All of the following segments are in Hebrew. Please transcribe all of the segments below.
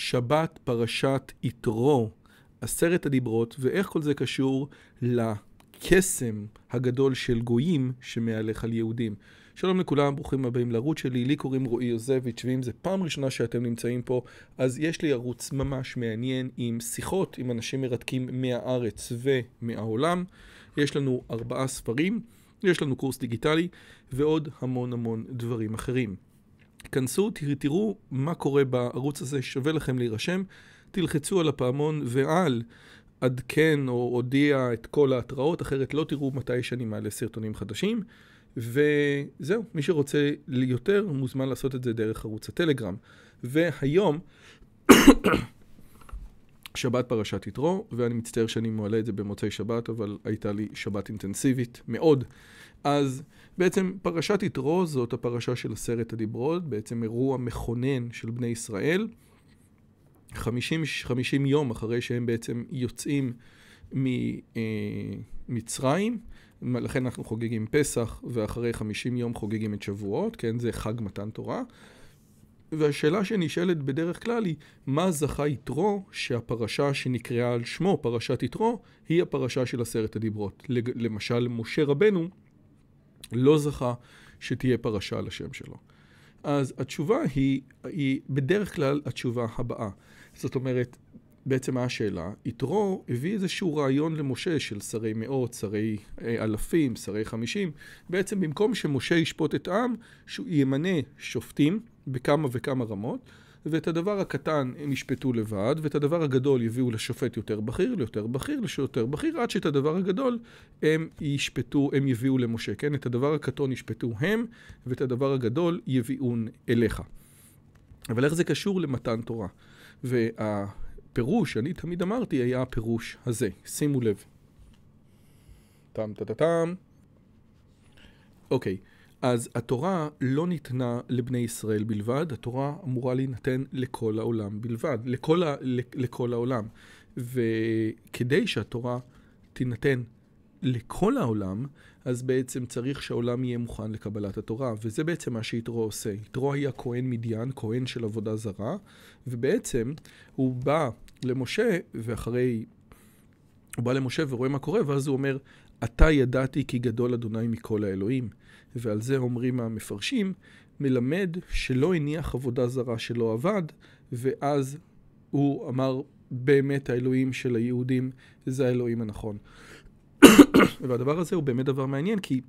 שבת פרשת יתרו, עשרת הדיברות, ואיך כל זה קשור לקסם הגדול של גויים שמהלך על יהודים. שלום לכולם, ברוכים הבאים לערוץ שלי, לי קוראים רועי יוזביץ', ואם זו פעם ראשונה שאתם נמצאים פה, אז יש לי ערוץ ממש מעניין עם שיחות עם אנשים מרתקים מהארץ ומהעולם. יש לנו ארבעה ספרים, יש לנו קורס דיגיטלי ועוד המון המון דברים אחרים. כנסו, תראו מה קורה בערוץ הזה, שווה לכם להירשם. תלחצו על הפעמון ועל עדכן או הודיע את כל ההתראות, אחרת לא תראו מתי שאני מעלה סרטונים חדשים. וזהו, מי שרוצה יותר מוזמן לעשות את זה דרך ערוץ הטלגרם. והיום... שבת פרשת יתרו, ואני מצטער שאני מעלה את זה במוצאי שבת, אבל הייתה לי שבת אינטנסיבית מאוד. אז בעצם פרשת יתרו זאת הפרשה של עשרת הדיברות, בעצם אירוע מכונן של בני ישראל. 50, 50 יום אחרי שהם בעצם יוצאים ממצרים, אה, לכן אנחנו חוגגים פסח, ואחרי 50 יום חוגגים את שבועות, כן, זה חג מתן תורה. והשאלה שנשאלת בדרך כלל היא, מה זכה יתרו שהפרשה שנקראה על שמו, פרשת יתרו, היא הפרשה של עשרת הדיברות. למשל, משה רבנו לא זכה שתהיה פרשה על השם שלו. אז התשובה היא, היא בדרך כלל התשובה הבאה. זאת אומרת, בעצם מה השאלה? יתרו הביא איזשהו רעיון למשה של שרי מאות, שרי אה, אלפים, שרי חמישים. בעצם במקום שמשה ישפוט את העם, שהוא ימנה שופטים בכמה וכמה רמות, ואת הדבר הקטן הם ישפטו לבד, ואת הדבר הגדול יביאו לשופט יותר בכיר, ליותר בכיר, ליותר בכיר, עד שאת הדבר הגדול הם ישפטו, הם יביאו למשה, כן? את הדבר הקטון ישפטו הם, ואת הדבר הגדול יביאון אליך. אבל איך זה קשור למתן תורה? והפירוש, אני תמיד אמרתי, היה הפירוש הזה. שימו לב. טאם טאטאטאם. אוקיי. Okay. אז התורה לא ניתנה לבני ישראל בלבד, התורה אמורה להינתן לכל העולם בלבד, לכל, ה, לכל העולם. וכדי שהתורה תינתן לכל העולם, אז בעצם צריך שהעולם יהיה מוכן לקבלת התורה, וזה בעצם מה שיתרו עושה. יתרו היה כהן מדיין, כהן של עבודה זרה, ובעצם הוא בא למשה, ואחרי... הוא בא למשה ורואה מה קורה, ואז הוא אומר, עתה ידעתי כי גדול אדוני מכל האלוהים, ועל זה אומרים המפרשים, מלמד שלא הניח עבודה זרה שלא עבד, ואז הוא אמר, באמת האלוהים של היהודים זה האלוהים הנכון. והדבר הזה הוא באמת דבר מעניין, כי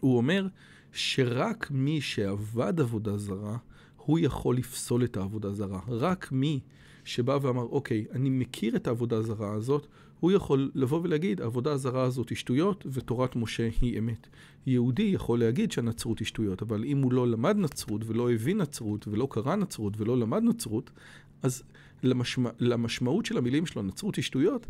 הוא אומר שרק מי שעבד עבודה זרה, הוא יכול לפסול את העבודה זרה. רק מי שבא ואמר, אוקיי, אני מכיר את העבודה הזרה הזאת, הוא יכול לבוא ולהגיד, העבודה הזרה הזאת היא שטויות ותורת משה היא אמת. יהודי יכול להגיד שהנצרות היא שטויות, אבל אם הוא לא למד נצרות ולא הבין נצרות ולא קרא נצרות ולא למד נצרות, אז למשמע, למשמעות של המילים שלו, נצרות היא שטויות,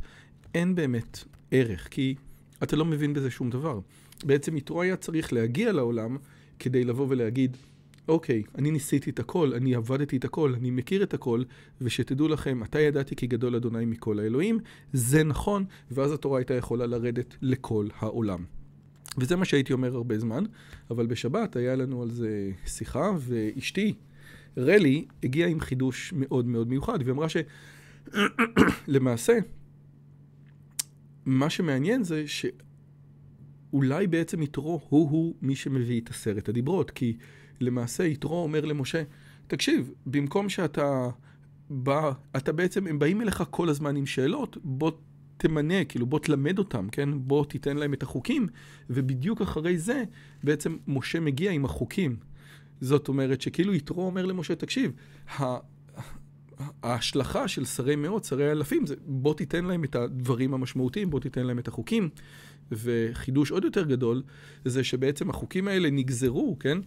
אין באמת ערך, כי אתה לא מבין בזה שום דבר. בעצם יתרו היה צריך להגיע לעולם כדי לבוא ולהגיד, אוקיי, אני ניסיתי את הכל, אני עבדתי את הכל, אני מכיר את הכל, ושתדעו לכם, אתה ידעתי כי גדול אדוני מכל האלוהים, זה נכון, ואז התורה הייתה יכולה לרדת לכל העולם. וזה מה שהייתי אומר הרבה זמן, אבל בשבת היה לנו על זה שיחה, ואשתי, רלי, הגיעה עם חידוש מאוד מאוד מיוחד, והיא אמרה שלמעשה, מה שמעניין זה שאולי בעצם יתרו הוא-הוא מי שמביא את עשרת הדיברות, כי למעשה יתרו אומר למשה, תקשיב, במקום שאתה בא, אתה בעצם, הם באים אליך כל הזמן עם שאלות, בוא תמנה, כאילו בוא תלמד אותם, כן? בוא תיתן להם את החוקים, ובדיוק אחרי זה בעצם משה מגיע עם החוקים. זאת אומרת שכאילו יתרו אומר למשה, תקשיב, ההשלכה של שרי מאות, שרי אלפים, זה בוא תיתן להם את הדברים המשמעותיים, בוא תיתן להם את החוקים. וחידוש עוד יותר גדול, זה שבעצם החוקים האלה נגזרו, כן?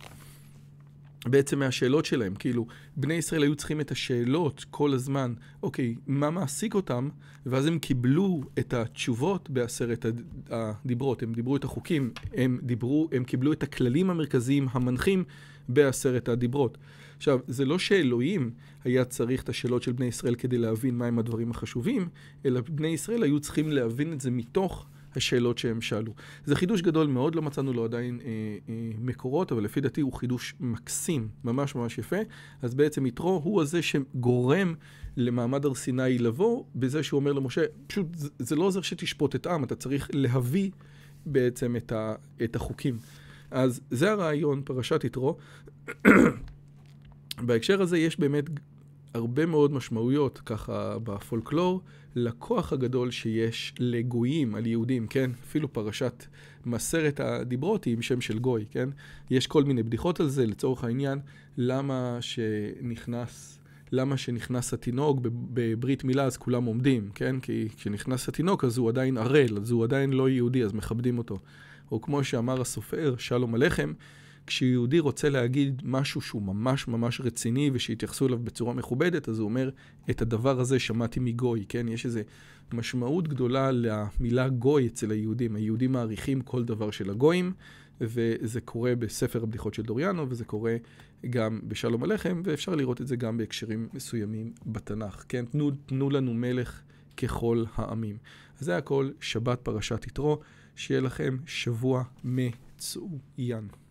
בעצם מהשאלות שלהם. כאילו, בני ישראל היו צריכים את השאלות כל הזמן, אוקיי, מה מעסיק אותם? ואז הם קיבלו את התשובות בעשרת הדיברות. הם דיברו את החוקים, הם דיברו, הם קיבלו את הכללים המרכזיים המנחים בעשרת הדיברות. עכשיו, זה לא שאלוהים היה צריך את השאלות של בני ישראל כדי להבין מהם הדברים החשובים, אלא בני ישראל היו צריכים להבין את זה מתוך השאלות שהם שאלו. זה חידוש גדול מאוד, לא מצאנו לו עדיין אה, אה, מקורות, אבל לפי דעתי הוא חידוש מקסים, ממש ממש יפה. אז בעצם יתרו הוא הזה שגורם למעמד הר סיני לבוא, בזה שהוא אומר למשה, פשוט זה, זה לא עוזר שתשפוט את עם, אתה צריך להביא בעצם את, ה, את החוקים. אז זה הרעיון, פרשת יתרו. בהקשר הזה יש באמת הרבה מאוד משמעויות, ככה בפולקלור, לכוח הגדול שיש לגויים על יהודים, כן? אפילו פרשת מסרת הדיברות היא עם שם של גוי, כן? יש כל מיני בדיחות על זה, לצורך העניין, למה שנכנס... למה שנכנס התינוק בברית מילה אז כולם עומדים, כן? כי כשנכנס התינוק אז הוא עדיין ערל, אז הוא עדיין לא יהודי, אז מכבדים אותו. או כמו שאמר הסופר שלום הלחם, כשיהודי רוצה להגיד משהו שהוא ממש ממש רציני ושיתייחסו אליו בצורה מכובדת, אז הוא אומר, את הדבר הזה שמעתי מגוי, כן? יש איזו משמעות גדולה למילה גוי אצל היהודים. היהודים מעריכים כל דבר של הגויים, וזה קורה בספר הבדיחות של דוריאנו, וזה קורה גם בשלום הלחם, ואפשר לראות את זה גם בהקשרים מסוימים בתנ"ך, כן? תנו, תנו לנו מלך ככל העמים. אז זה הכל, שבת פרשת יתרו, שיהיה לכם שבוע מצוין.